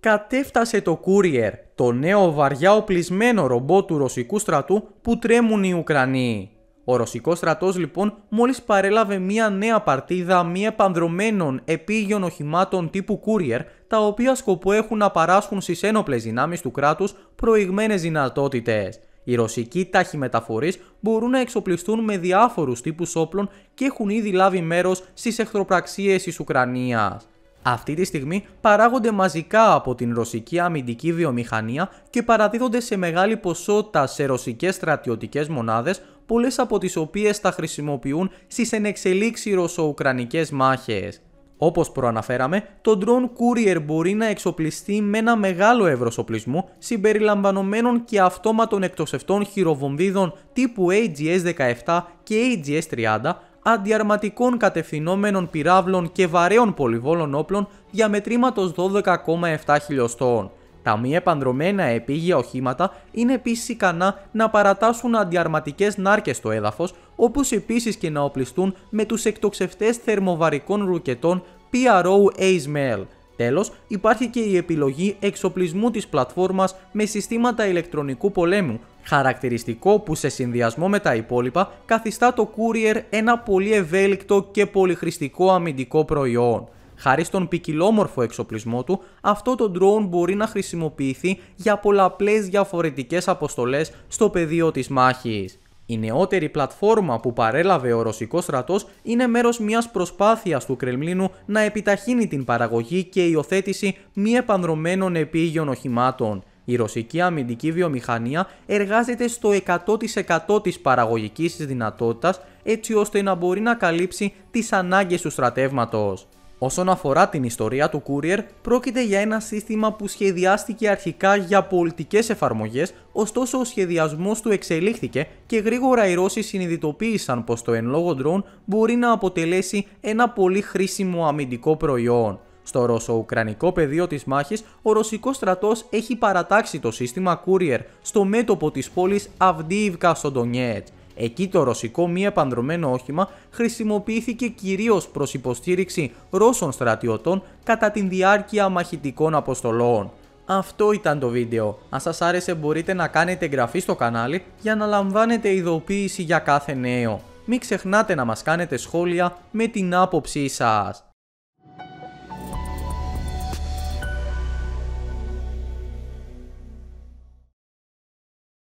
Κατέφτασε το Courier, το νέο βαριά οπλισμένο ρομπό του ρωσικού στρατού που τρέμουν οι Ουκρανοί. Ο ρωσικός στρατός λοιπόν μόλις παρέλαβε μια νέα παρτίδα μη επανδρομένων επίγειων οχημάτων τύπου Courier τα οποία σκοπό έχουν να παράσχουν στις ένοπλες δυνάμεις του κράτους προηγμένες δυνατότητες. Οι ρωσικοί τάχοι μπορούν να εξοπλιστούν με διάφορους τύπους όπλων και έχουν ήδη λάβει μέρος στις εχθροπραξίες της Ουκρανίας. Αυτή τη στιγμή παράγονται μαζικά από την ρωσική αμυντική βιομηχανία και παραδίδονται σε μεγάλη ποσότητα σε ρωσικές στρατιωτικές μονάδες, πολλές από τις οποίες τα χρησιμοποιούν στις ενεξελίξει ρωσο-ουκρανικές μάχες. Όπως προαναφέραμε, το drone courier μπορεί να εξοπλιστεί με ένα μεγάλο εύρος οπλισμού συμπεριλαμβανομένων και αυτόματων εκτοσευτών χειροβομβίδων τύπου AGS-17 και AGS-30 αντιαρματικών κατευθυνόμενων πυράβλων και βαρέων πολυβόλων όπλων διαμετρήματος 12,7 χιλιοστών. Τα μη επανδρομένα επίγεια οχήματα είναι επίσης ικανά να παρατάσουν αντιαρματικές νάρκες στο έδαφος, όπως επίσης και να οπλιστούν με τους εκτοξευτές θερμοβαρικών ρουκετών PRO ASML. Τέλος, υπάρχει και η επιλογή εξοπλισμού της πλατφόρμας με συστήματα ηλεκτρονικού πολέμου, Χαρακτηριστικό που σε συνδυασμό με τα υπόλοιπα καθιστά το Courier ένα πολύ ευέλικτο και πολυχρηστικό αμυντικό προϊόν. Χάρη στον ποικιλόμορφο εξοπλισμό του, αυτό το drone μπορεί να χρησιμοποιηθεί για πολλαπλές διαφορετικές αποστολές στο πεδίο της μάχης. Η νεότερη πλατφόρμα που παρέλαβε ο Ρωσικός στρατός είναι μέρος μιας προσπάθειας του Κρεμλίνου να επιταχύνει την παραγωγή και υιοθέτηση μη επανδρομένων επίγειων οχημάτων. Η ρωσική αμυντική βιομηχανία εργάζεται στο 100% της παραγωγικής της δυνατότητας έτσι ώστε να μπορεί να καλύψει τις ανάγκες του στρατεύματος. Όσον αφορά την ιστορία του Courier, πρόκειται για ένα σύστημα που σχεδιάστηκε αρχικά για πολιτικές εφαρμογές, ωστόσο ο σχεδιασμός του εξελίχθηκε και γρήγορα οι Ρώσοι συνειδητοποίησαν πως το εν λόγω μπορεί να αποτελέσει ένα πολύ χρήσιμο αμυντικό προϊόν. Στο ρωσο-ουκρανικό πεδίο της μάχης, ο ρωσικός στρατός έχει παρατάξει το σύστημα Courier στο μέτωπο της πόλης Αυντίιβκα στο Ντονιέτ. Εκεί το ρωσικό μη επανδρομένο όχημα χρησιμοποιήθηκε κυρίως προς υποστήριξη Ρώσων στρατιωτών κατά την διάρκεια μαχητικών αποστολών. Αυτό ήταν το βίντεο. Αν σας άρεσε μπορείτε να κάνετε εγγραφή στο κανάλι για να λαμβάνετε ειδοποίηση για κάθε νέο. Μην ξεχνάτε να μας κάνετε σχόλια με την άποψή σας.